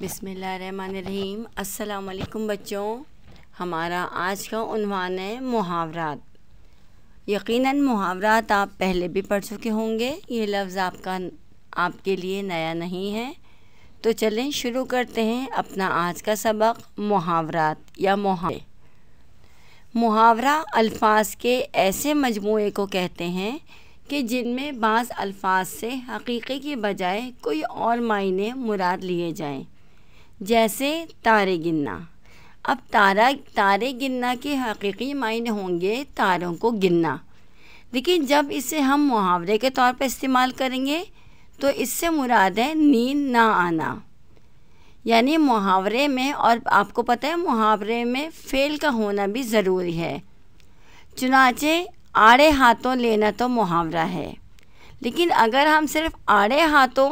बिसमीम अलकुम बच्चों हमारा आज का उनवान है मुहावरात यकीनन मुहावरात आप पहले भी पढ़ चुके होंगे ये लफ्ज़ आपका आपके लिए नया नहीं है तो चलें शुरू करते हैं अपना आज का सबक मुहावरात या मुहावरे मुहावरा अल्फाज के ऐसे मजमू को कहते हैं कि जिनमें बास अल्फाज से हकीक़ी के बजाय कोई और मायने मुराद लिए जाएं जैसे तारे गिनना अब तारा तारे गिनना के हकीकी मायने होंगे तारों को गिनना लेकिन जब इसे हम मुहावरे के तौर पर इस्तेमाल करेंगे तो इससे मुराद है नींद ना आना यानी मुहावरे में और आपको पता है मुहावरे में फेल का होना भी ज़रूरी है चुनाचे आड़े हाथों लेना तो मुहावरा है लेकिन अगर हम सिर्फ आड़े हाथों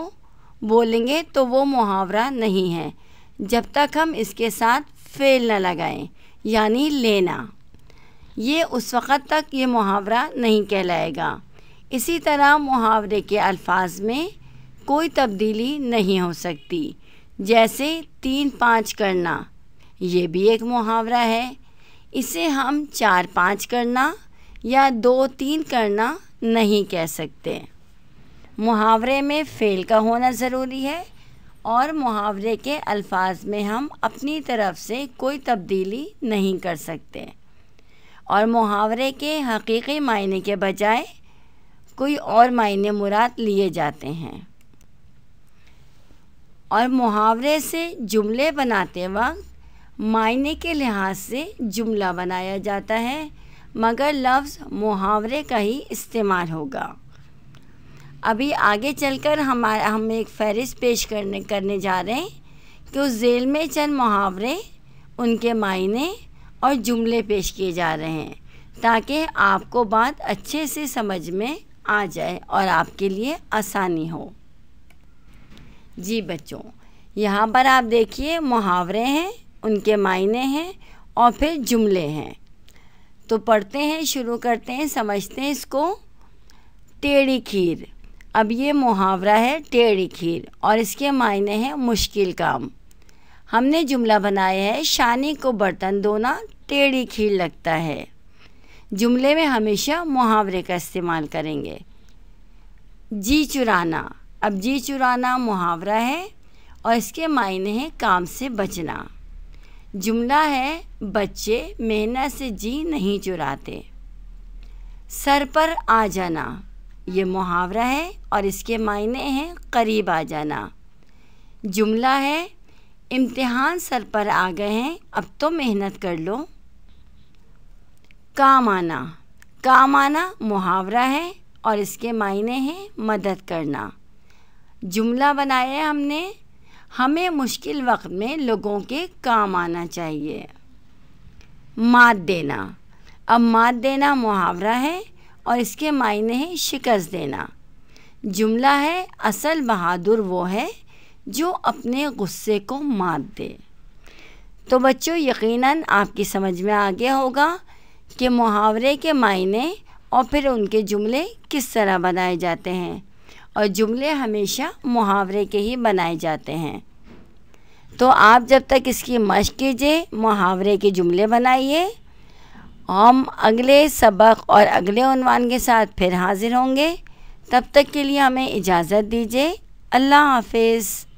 बोलेंगे तो वो मुहावरा नहीं है जब तक हम इसके साथ फेल न लगाएं यानी लेना ये उस वक़्त तक ये मुहावरा नहीं कहलाएगा इसी तरह मुहावरे के अल्फाज में कोई तब्दीली नहीं हो सकती जैसे तीन पाँच करना ये भी एक मुहावरा है इसे हम चार पाँच करना या दो तीन करना नहीं कह सकते मुहावरे में फ़ेल का होना ज़रूरी है और मुहावरे के अल्फाज में हम अपनी तरफ से कोई तब्दीली नहीं कर सकते और मुहावरे के हकीकी मायने के बजाय कोई और मायने मुराद लिए जाते हैं और मुहावरे से जुमले बनाते वक्त मायने के लिहाज से जुमला बनाया जाता है मगर लफ्ज़ मुहावरे का ही इस्तेमाल होगा अभी आगे चलकर हमारा हम एक फहरिस्त पेश करने करने जा रहे हैं कि उस जेल में चंद मुहावरे उनके मायने और जुमले पेश किए जा रहे हैं ताकि आपको बात अच्छे से समझ में आ जाए और आपके लिए आसानी हो जी बच्चों यहाँ पर आप देखिए मुहावरे हैं उनके मायने हैं और फिर जुमले हैं तो पढ़ते हैं शुरू करते हैं समझते हैं इसको टेढ़ी खीर अब ये मुहावरा है टेढ़ी खीर और इसके मायने हैं मुश्किल काम हमने जुमला बनाया है शानी को बर्तन धोना टेढ़ी खीर लगता है जुमले में हमेशा मुहावरे का इस्तेमाल करेंगे जी चुराना अब जी चुराना मुहावरा है और इसके मायने हैं काम से बचना जुमला है बच्चे मेहनत से जी नहीं चुराते सर पर आ जाना ये मुहावरा है और इसके मायने हैं करीब आ जाना जुमला है इम्तिहान सर पर आ गए हैं अब तो मेहनत कर लो काम आना काम आना मुहावरा है और इसके मायने हैं मदद करना जुमला बनाया है हमने हमें मुश्किल वक्त में लोगों के काम आना चाहिए मात देना अब मात देना मुहावरा है और इसके मायने हैं शिकस्त देना जुमला है असल बहादुर वो है जो अपने गुस्से को मात दे तो बच्चों यकीनन आपकी समझ में आ गया होगा कि मुहावरे के मायने और फिर उनके जुमले किस तरह बनाए जाते हैं और जुमले हमेशा मुहावरे के ही बनाए जाते हैं तो आप जब तक इसकी मशक कीजिए मुहावरे के जुमले बनाइए हम अगले सबक और अगले उनवान के साथ फिर हाज़िर होंगे तब तक के लिए हमें इजाज़त दीजिए अल्लाह हाफिज़